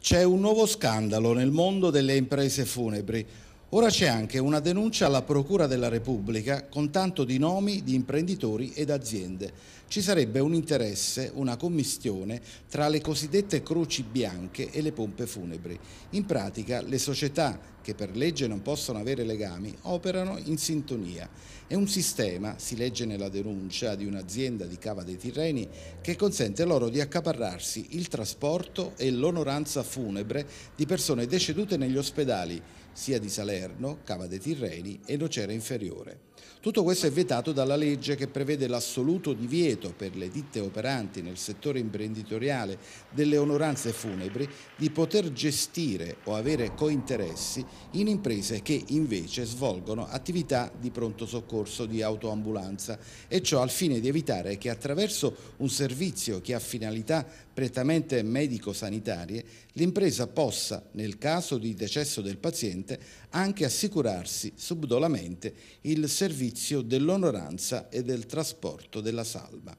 C'è un nuovo scandalo nel mondo delle imprese funebri. Ora c'è anche una denuncia alla Procura della Repubblica con tanto di nomi di imprenditori ed aziende. Ci sarebbe un interesse, una commistione tra le cosiddette croci bianche e le pompe funebri. In pratica le società che per legge non possono avere legami, operano in sintonia. È un sistema, si legge nella denuncia di un'azienda di Cava dei Tirreni, che consente loro di accaparrarsi il trasporto e l'onoranza funebre di persone decedute negli ospedali, sia di Salerno, Cava dei Tirreni e Nocera Inferiore. Tutto questo è vietato dalla legge che prevede l'assoluto divieto per le ditte operanti nel settore imprenditoriale delle onoranze funebri di poter gestire o avere cointeressi in imprese che invece svolgono attività di pronto soccorso di autoambulanza e ciò al fine di evitare che attraverso un servizio che ha finalità prettamente medico-sanitarie l'impresa possa, nel caso di decesso del paziente, anche assicurarsi subdolamente il servizio dell'onoranza e del trasporto della salma.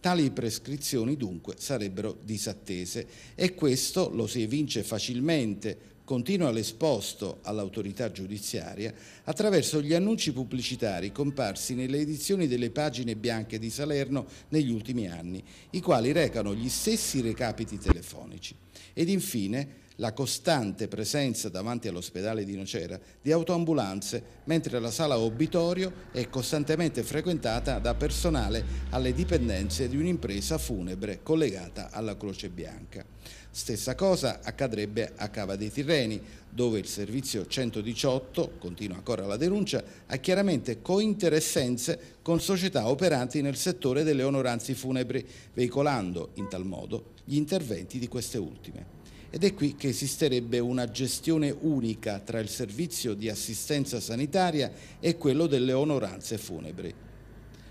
Tali prescrizioni dunque sarebbero disattese e questo lo si evince facilmente continua l'esposto all'autorità giudiziaria attraverso gli annunci pubblicitari comparsi nelle edizioni delle pagine bianche di Salerno negli ultimi anni, i quali recano gli stessi recapiti telefonici. Ed infine la costante presenza davanti all'ospedale di Nocera di autoambulanze, mentre la sala obitorio è costantemente frequentata da personale alle dipendenze di un'impresa funebre collegata alla Croce Bianca. Stessa cosa accadrebbe a Cava dei Tirreni, dove il servizio 118, continua ancora la denuncia, ha chiaramente cointeressenze con società operanti nel settore delle onoranze funebri, veicolando in tal modo gli interventi di queste ultime ed è qui che esisterebbe una gestione unica tra il servizio di assistenza sanitaria e quello delle onoranze funebri.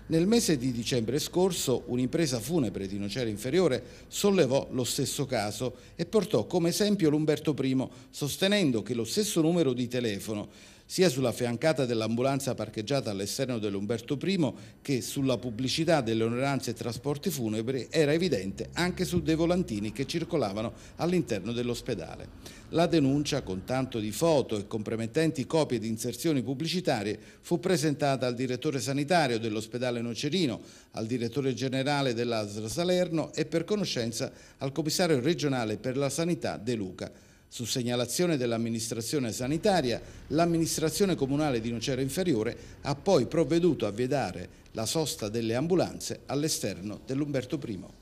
Nel mese di dicembre scorso un'impresa funebre di Nocera Inferiore sollevò lo stesso caso e portò come esempio l'Umberto I, sostenendo che lo stesso numero di telefono sia sulla fiancata dell'ambulanza parcheggiata all'esterno dell'Umberto I che sulla pubblicità delle onoranze e trasporti funebri era evidente anche su dei volantini che circolavano all'interno dell'ospedale. La denuncia, con tanto di foto e compromettenti copie di inserzioni pubblicitarie, fu presentata al direttore sanitario dell'ospedale Nocerino, al direttore generale dell'ASR Salerno e per conoscenza al commissario regionale per la sanità De Luca. Su segnalazione dell'amministrazione sanitaria, l'amministrazione comunale di Nocera Inferiore ha poi provveduto a vietare la sosta delle ambulanze all'esterno dell'Umberto I.